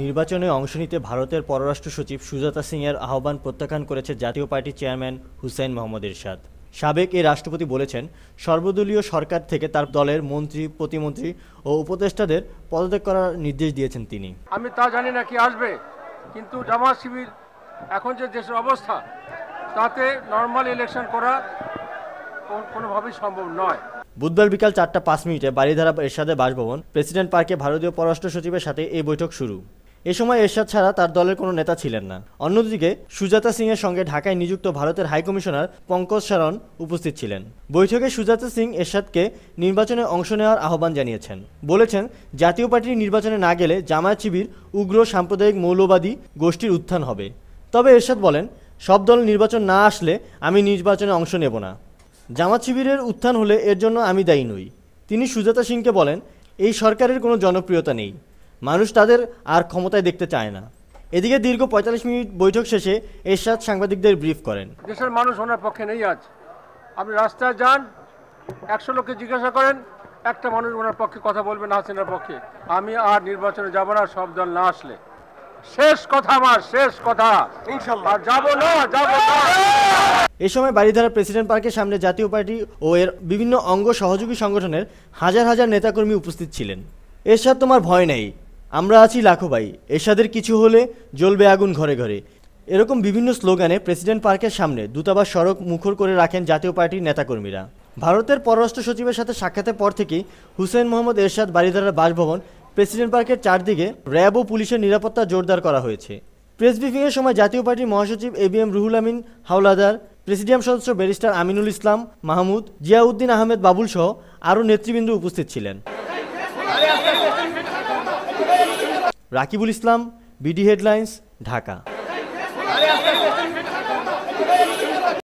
নির্বাচনে অংশ নিতে ভারতের পররাষ্ট্র সচিব সুজাতা সিং এর আহ্বান প্রত্যাখ্যান করেছে জাতীয় পার্টির চেয়ারম্যান হুসাইন মোহাম্মদ ইরশাদ সাবেক এই রাষ্ট্রপতি বলেছেন সর্বদলীয় সরকার থেকে তার দলের মন্ত্রী প্রতিমন্ত্রী ও উপদেষ্টাদের পদত্যাগ করার নির্দেশ দিয়েছেন তিনি আমি তা জানি না কি আসবে কিন্তু জামাত শিবির এখন যে দেশের অবস্থা তাতে নর্মাল ইলেকশন করা কোনোভাবেই সম্ভব নয় বুধবার বিকাল চারটা পাঁচ মিনিটে বাড়িধারা এরশাদের বাসভবন প্রেসিডেন্ট পার্কে ভারতীয় পররাষ্ট্র সচিবের সাথে এই বৈঠক শুরু এ সময় এরশাদ ছাড়া তার দলের কোনো নেতা ছিলেন না অন্যদিকে সুজাতা সিং এর সঙ্গে ঢাকায় নিযুক্ত ভারতের হাইকমিশনার পঙ্কজ সারণ উপস্থিত ছিলেন বৈঠকে সুজাতা সিং এরশাদকে নির্বাচনে অংশ নেওয়ার আহ্বান জানিয়েছেন বলেছেন জাতীয় পার্টির নির্বাচনে না গেলে জামায়াত শিবির উগ্র সাম্প্রদায়িক মৌলবাদী গোষ্ঠীর উত্থান হবে তবে এরশাদ বলেন সব দল নির্বাচন না আসলে আমি নির্বাচনে অংশ নেব না জামাত শিবিরের উত্থান হলে এর জন্য আমি দায়ী নই তিনি সুজাতা সিংকে বলেন এই সরকারের কোনো জনপ্রিয়তা নেই মানুষ তাদের আর ক্ষমতায় দেখতে চায় না এদিকে দীর্ঘ পঁয়তাল্লিশ মিনিট বৈঠক শেষে এরশাদ সাংবাদিকদের ব্রিফ করেন দেশের মানুষ ওনার পক্ষে নেই আজ আপনি রাস্তায় যান একশো লোককে জিজ্ঞাসা করেন একটা মানুষ ওনার পক্ষে কথা বলবেন হাসিনার পক্ষে আমি আর নির্বাচনে যাব না সব দল না আসলে শেষ কথা আমার শেষ কথা আর যাব না যাব না এ সময় বাড়িধারা প্রেসিডেন্ট পার্কের সামনে জাতীয় পার্টি ও এর বিভিন্ন অঙ্গ সহযোগী সংগঠনের হাজার হাজার নেতাকর্মী উপস্থিত ছিলেন এরশাদ তোমার ভয় নেই আমরা আছি লাখোবাই এরশাদের কিছু হলে জ্বলবে আগুন ঘরে ঘরে এরকম বিভিন্ন স্লোগানে প্রেসিডেন্ট পার্কের সামনে দূতাবাস সড়ক মুখর করে রাখেন জাতীয় পার্টির নেতাকর্মীরা ভারতের পররাষ্ট্র সচিবের সাথে সাক্ষাতের পর থেকেই হুসেন মোহাম্মদ এরশাদ বাড়িধারার বাসভবন প্রেসিডেন্ট পার্কের চারদিকে র্যাব ও পুলিশের নিরাপত্তা জোরদার করা হয়েছে প্রেস ব্রিফিংয়ের সময় জাতীয় পার্টির মহাসচিব A B M Ruhul Amin Howlader presidium সদস্য ব্যারিস্টার আমিনুল ইসলাম মাহমুদ জিয়াউদ্দিন আহমেদ বাবুল সহ আরও নেতৃবৃন্দ উপস্থিত ছিলেন রাকিবুল ইসলাম বিডি হেডলাইন্স ঢাকা